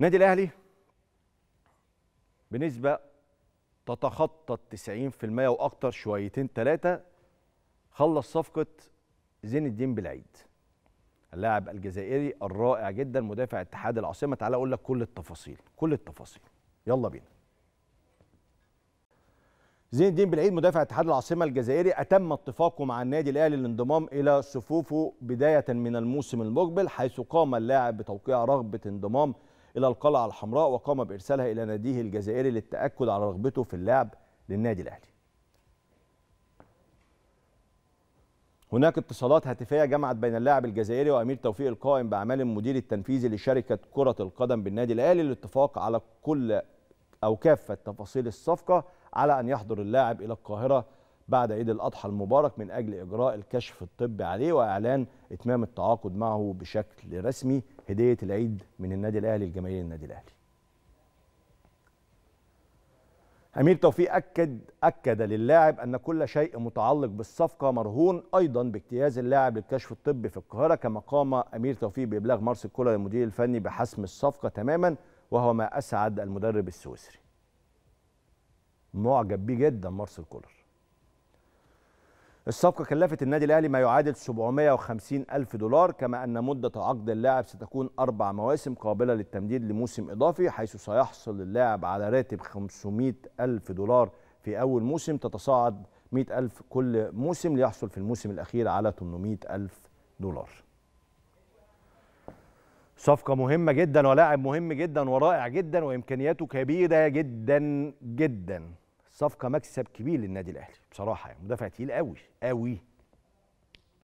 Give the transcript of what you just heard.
النادي الاهلي بنسبه تتخطى 90% واكتر شويتين ثلاثه خلص صفقه زين الدين بالعيد اللاعب الجزائري الرائع جدا مدافع اتحاد العاصمه تعالى اقول لك كل التفاصيل كل التفاصيل يلا بينا زين الدين بالعيد مدافع اتحاد العاصمه الجزائري اتم اتفاقه مع النادي الاهلي للانضمام الى صفوفه بدايه من الموسم المقبل حيث قام اللاعب بتوقيع رغبه انضمام إلى القلعة الحمراء وقام بإرسالها إلى ناديه الجزائري للتأكد على رغبته في اللعب للنادي الأهلي هناك اتصالات هاتفيه جمعت بين اللاعب الجزائري وامير توفيق القائم باعمال المدير التنفيذي لشركه كره القدم بالنادي الاهلي للاتفاق على كل او كافه تفاصيل الصفقه على ان يحضر اللاعب الى القاهره بعد عيد الأضحى المبارك من أجل إجراء الكشف الطبي عليه وإعلان إتمام التعاقد معه بشكل رسمي هدية العيد من النادي الأهلي الجماهير النادي الأهلي أمير توفيق أكد أكد للاعب أن كل شيء متعلق بالصفقة مرهون أيضا باجتياز اللاعب للكشف الطبي في القاهرة كما قام أمير توفيق بإبلاغ مارس الكولر المدير الفني بحسم الصفقة تماما وهو ما أسعد المدرب السويسري معجب بيه جدا مارس الكولر. الصفقة كلفت النادي الأهلي ما يعادل 750 ألف دولار كما أن مدة عقد اللاعب ستكون أربع مواسم قابلة للتمديد لموسم إضافي حيث سيحصل اللاعب على راتب 500 ألف دولار في أول موسم تتصاعد 100 ألف كل موسم ليحصل في الموسم الأخير على 800 ألف دولار صفقة مهمة جدا ولاعب مهم جدا ورائع جدا وإمكانياته كبيرة جدا جدا صفقه مكسب كبير للنادي الاهلي بصراحه يعني مدافع تقيل قوي قوي